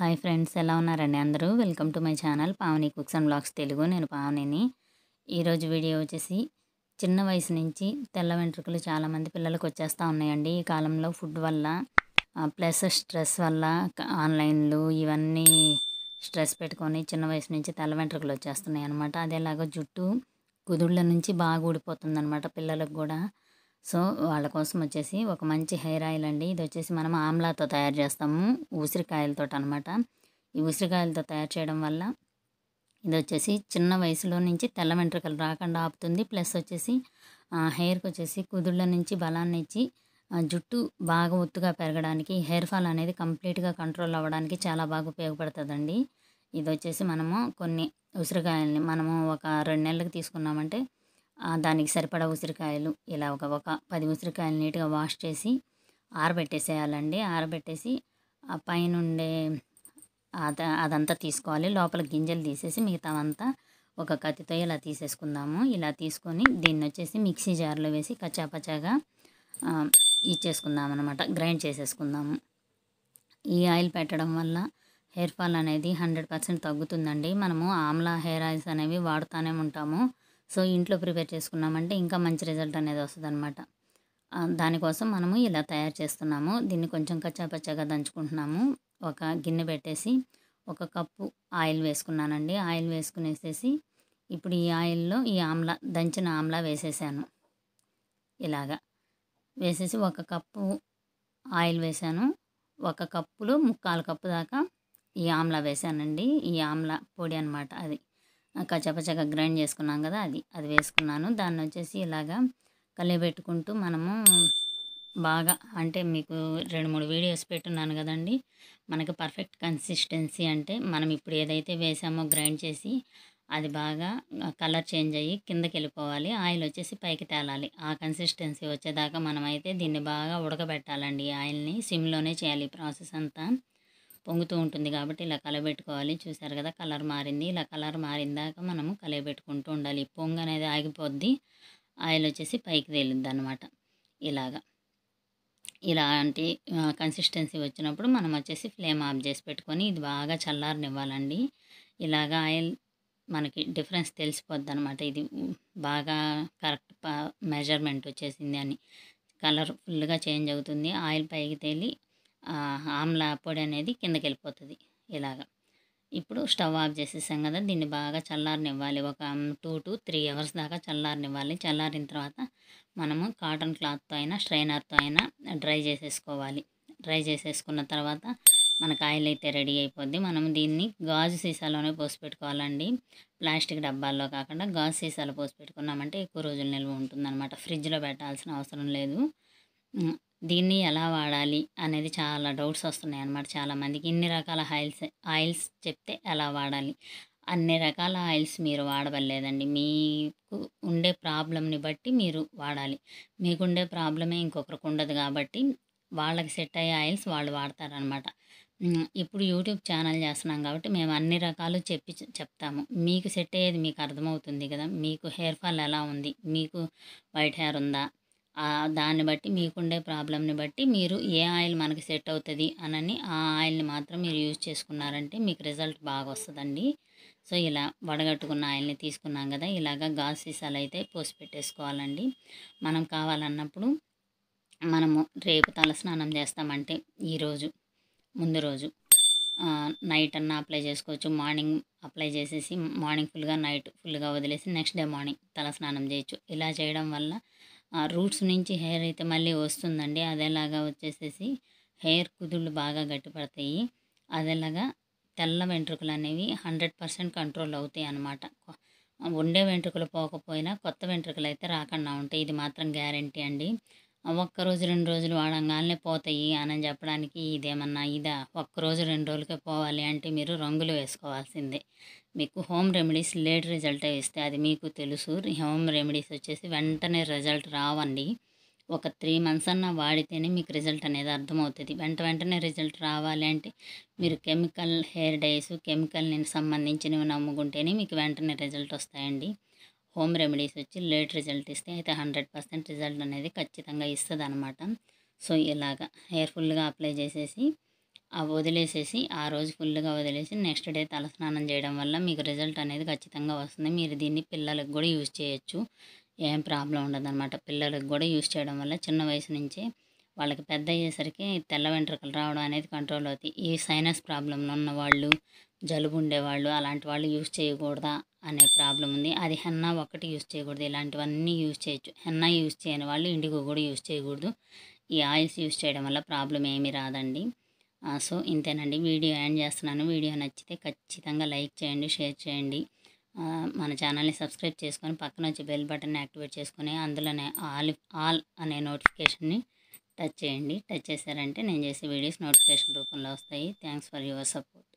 hi friends ఎలా ఉన్నారండి అందరూ welcome to my channel Pavani cooks and blogs Telugu నేను పావనిని ఈరోజు వీడియో వచ్చేసి చిన్న వయసు నుంచి తెల్ల వెంట్రుకలు చాలామంది పిల్లలకు వచ్చేస్తూ ఉన్నాయండి ఈ కాలంలో ఫుడ్ వల్ల ప్లస్ స్ట్రెస్ వల్ల ఆన్లైన్లు ఇవన్నీ స్ట్రెస్ పెట్టుకొని చిన్న వయసు నుంచి తెల్ల వెంట్రుకలు వచ్చేస్తున్నాయి అనమాట అదేలాగా జుట్టు కుదుళ్ళ నుంచి బాగా ఊడిపోతుంది అనమాట పిల్లలకు కూడా సో వాళ్ళ కోసం వచ్చేసి ఒక మంచి హెయిర్ ఆయిల్ అండి ఇది వచ్చేసి మనం ఆమ్లాతో తయారు చేస్తాము ఉసిరికాయలతో అనమాట ఈ ఉసిరికాయలతో తయారు చేయడం వల్ల ఇది వచ్చేసి చిన్న వయసులో నుంచి తెల్ల వెంట్రుకలు రాకుండా ఆపుతుంది ప్లస్ వచ్చేసి హెయిర్కి వచ్చేసి కుదుళ్ళ నుంచి బలాన్ని ఇచ్చి జుట్టు బాగా ఒత్తుగా పెరగడానికి హెయిర్ ఫాల్ అనేది కంప్లీట్గా కంట్రోల్ అవ్వడానికి చాలా బాగా ఉపయోగపడుతుందండి ఇది వచ్చేసి మనము కొన్ని ఉసిరికాయలని మనము ఒక రెండు నెలలకు తీసుకున్నామంటే దానికి సరిపడా ఉసిరికాయలు ఇలా ఒక ఒక పది ఉసిరికాయలు నీట్గా వాష్ చేసి ఆరబెట్టేసేయాలండి ఆరబెట్టేసి ఆ పైన ఉండే అద అదంతా తీసుకోవాలి లోపల గింజలు తీసేసి మిగతావంతా ఒక కత్తితో ఇలా తీసేసుకుందాము ఇలా తీసుకొని దీన్ని వచ్చేసి మిక్సీ జార్లో వేసి కచ్చాపచ్చాగా ఇచ్చేసుకుందాం అనమాట గ్రైండ్ చేసేసుకుందాము ఈ ఆయిల్ పెట్టడం వల్ల హెయిర్ ఫాల్ అనేది హండ్రెడ్ పర్సెంట్ తగ్గుతుందండి మనము ఆమ్లా హెయిర్ ఆయిల్స్ అనేవి వాడుతూనే ఉంటాము సో ఇంట్లో ప్రిపేర్ చేసుకున్నామంటే ఇంకా మంచి రిజల్ట్ అనేది వస్తుంది అనమాట దానికోసం మనము ఇలా తయారు చేస్తున్నాము దీన్ని కొంచెం కచ్చాపచ్చాగా దంచుకుంటున్నాము ఒక గిన్నె పెట్టేసి ఒక కప్పు ఆయిల్ వేసుకున్నానండి ఆయిల్ వేసుకునేసేసి ఇప్పుడు ఈ ఆయిల్లో ఈ ఆమ్లా దంచిన ఆమ్లా వేసేసాను ఇలాగా వేసేసి ఒక కప్పు ఆయిల్ వేసాను ఒక కప్పులో ముక్కాలు కప్పు దాకా ఈ ఆమ్లా వేసానండి ఈ ఆమ్లా పొడి అనమాట అది కచ్చపచ్చగా గ్రైండ్ చేసుకున్నాం కదా అది అది వేసుకున్నాను దాన్ని వచ్చేసి ఇలాగా కలియబెట్టుకుంటూ మనము బాగా అంటే మీకు రెండు మూడు వీడియోస్ పెట్టున్నాను కదండి మనకు పర్ఫెక్ట్ కన్సిస్టెన్సీ అంటే మనం ఇప్పుడు ఏదైతే వేసామో గ్రైండ్ చేసి అది బాగా కలర్ చేంజ్ అయ్యి కిందకి వెళ్ళిపోవాలి ఆయిల్ వచ్చేసి పైకి తేలాలి ఆ కన్సిస్టెన్సీ వచ్చేదాకా మనమైతే దీన్ని బాగా ఉడకబెట్టాలండి ఆయిల్ని సిమ్లోనే చేయాలి ప్రాసెస్ అంతా పొంగుతూ ఉంటుంది కాబట్టి ఇలా కలబెట్టుకోవాలి చూసారు కదా కలర్ మారింది ఇలా కలర్ మారిందాక మనము కలబెట్టుకుంటూ ఉండాలి పొంగు అనేది ఆగిపోద్ది ఆయిల్ వచ్చేసి పైకి తేలిద్ది అనమాట ఇలాగా ఇలాంటి కన్సిస్టెన్సీ వచ్చినప్పుడు మనం వచ్చేసి ఫ్లేమ్ ఆఫ్ చేసి పెట్టుకొని ఇది బాగా చల్లారనివ్వాలండి ఇలాగా ఆయిల్ మనకి డిఫరెన్స్ తెలిసిపోద్ది అనమాట ఇది బాగా కరెక్ట్ మెజర్మెంట్ వచ్చేసింది అని కలర్ ఫుల్గా చేంజ్ అవుతుంది ఆయిల్ పైకి తేలి ఆమ్ల పొడి అనేది కిందకి వెళ్ళిపోతుంది ఇలాగ ఇప్పుడు స్టవ్ ఆఫ్ చేసేసాం కదా దీన్ని బాగా చల్లారనివ్వాలి ఒక టూ టు త్రీ అవర్స్ దాకా చల్లారనివ్వాలి చల్లారిన తర్వాత మనము కాటన్ క్లాత్తో అయినా స్ట్రైనర్తో అయినా డ్రై చేసేసుకోవాలి డ్రై చేసేసుకున్న తర్వాత మనకు ఆయిల్ అయితే రెడీ అయిపోద్ది మనం దీన్ని గాజు సీసాలోనే పోసి పెట్టుకోవాలండి ప్లాస్టిక్ డబ్బాల్లో కాకుండా గాజు సీసాలో పోసి పెట్టుకున్నామంటే ఎక్కువ రోజులు నిల్వ ఉంటుందన్నమాట ఫ్రిడ్జ్లో పెట్టాల్సిన అవసరం లేదు దీన్ని ఎలా వాడాలి అనేది చాలా డౌట్స్ వస్తున్నాయి అన్నమాట చాలామందికి ఇన్ని రకాల ఆయిల్స్ ఆయిల్స్ చెప్తే ఎలా వాడాలి అన్ని రకాల ఆయిల్స్ మీరు వాడవలేదండి మీకు ఉండే ప్రాబ్లంని బట్టి మీరు వాడాలి మీకుండే ప్రాబ్లమే ఇంకొకరికి ఉండదు కాబట్టి వాళ్ళకి సెట్ అయ్యే ఆయిల్స్ వాళ్ళు వాడతారనమాట ఇప్పుడు యూట్యూబ్ ఛానల్ చేస్తున్నాం కాబట్టి మేము అన్ని రకాలు చెప్పి చెప్తాము మీకు సెట్ అయ్యేది మీకు అర్థమవుతుంది కదా మీకు హెయిర్ ఫాల్ ఎలా ఉంది మీకు వైట్ హెయిర్ ఉందా దాన్ని బట్టి మీకుండే ప్రాబ్లమ్ని బట్టి మీరు ఏ ఆయిల్ మనకి సెట్ అవుతుంది అనని ఆ ఆయిల్ని మాత్రం మీరు యూజ్ చేసుకున్నారంటే మీకు రిజల్ట్ బాగా వస్తుందండి సో ఇలా వడగట్టుకున్న ఆయిల్ని తీసుకున్నాం కదా ఇలాగా గాస్ సీసాలు అయితే పోసి పెట్టేసుకోవాలండి మనం కావాలన్నప్పుడు మనము రేపు తలస్నానం చేస్తామంటే ఈరోజు ముందు రోజు నైట్ అన్న అప్లై చేసుకోవచ్చు మార్నింగ్ అప్లై చేసేసి మార్నింగ్ ఫుల్గా నైట్ ఫుల్గా వదిలేసి నెక్స్ట్ డే మార్నింగ్ తలస్నానం చేయొచ్చు ఇలా చేయడం వల్ల ఆ రూట్స్ నుంచి హెయిర్ అయితే మళ్ళీ వస్తుందండి అదేలాగా వచ్చేసేసి హెయిర్ కుదుళ్ళు బాగా గట్టిపడతాయి అదేలాగా తెల్ల వెంట్రుకలు అనేవి హండ్రెడ్ పర్సెంట్ కంట్రోల్ అవుతాయి అన్నమాట ఉండే వెంట్రుకలు పోకపోయినా కొత్త వెంట్రుకలు అయితే రాకుండా ఉంటాయి ఇది మాత్రం గ్యారంటీ అండి ఒక్క రోజు రెండు రోజులు వాడంగానే పోతాయి అని చెప్పడానికి ఇదేమన్నా ఇదా ఒక్క రోజు రెండు రోజులకే పోవాలి అంటే మీరు రంగులు వేసుకోవాల్సిందే మీకు హోమ్ రెమెడీస్ లేట్ రిజల్ట్ ఇస్తే అది మీకు తెలుసు హోమ్ రెమెడీస్ వచ్చేసి వెంటనే రిజల్ట్ రావండి ఒక త్రీ మంత్స్ అన్న వాడితేనే మీకు రిజల్ట్ అనేది అర్థమవుతుంది వెంట వెంటనే రిజల్ట్ రావాలి అంటే మీరు కెమికల్ హెయిర్ డైస్ కెమికల్ సంబంధించినవి నమ్ముకుంటేనే మీకు వెంటనే రిజల్ట్ వస్తాయండి హోమ్ రెమెడీస్ వచ్చి లేట్ రిజల్ట్ ఇస్తే అయితే హండ్రెడ్ పర్సెంట్ రిజల్ట్ అనేది ఖచ్చితంగా ఇస్తుంది అనమాట సో ఇలాగ హెయిర్ ఫుల్గా అప్లై చేసేసి వదిలేసేసి ఆ రోజు ఫుల్గా వదిలేసి నెక్స్ట్ డే తలస్నానం చేయడం వల్ల మీకు రిజల్ట్ అనేది ఖచ్చితంగా వస్తుంది మీరు దీన్ని పిల్లలకు కూడా యూజ్ చేయొచ్చు ఏం ప్రాబ్లం ఉండదన్నమాట పిల్లలకు కూడా యూజ్ చేయడం వల్ల చిన్న వయసు నుంచే వాళ్ళకి పెద్ద అయ్యేసరికి తెల్ల వెంట్రుకలు రావడం అనేది కంట్రోల్ అవుతాయి ఈ సైనస్ ప్రాబ్లంలో ఉన్న వాళ్ళు జలుబు ఉండేవాళ్ళు అలాంటి వాళ్ళు యూజ్ చేయకూడదా అనే ప్రాబ్లం ఉంది అది హెన్నా ఒక్కటి యూస్ చేయకూడదు ఇలాంటివన్నీ యూస్ చేయొచ్చు హెన్నా యూస్ చేయని వాళ్ళు ఇండిగో కూడా యూస్ చేయకూడదు ఈ ఆయిల్స్ యూస్ చేయడం వల్ల ప్రాబ్లం ఏమీ రాదండి సో ఇంతేనండి వీడియో ఎండ్ చేస్తున్నాను వీడియో నచ్చితే ఖచ్చితంగా లైక్ చేయండి షేర్ చేయండి మన ఛానల్ని సబ్స్క్రైబ్ చేసుకొని పక్కన వచ్చి బెల్ బటన్ యాక్టివేట్ చేసుకొని అందులోనే ఆల్ ఆల్ అనే నోటిఫికేషన్ని టచ్ చేయండి టచ్ చేశారంటే నేను చేసే వీడియోస్ నోటిఫికేషన్ రూపంలో వస్తాయి థ్యాంక్స్ ఫర్ యువర్ సపోర్ట్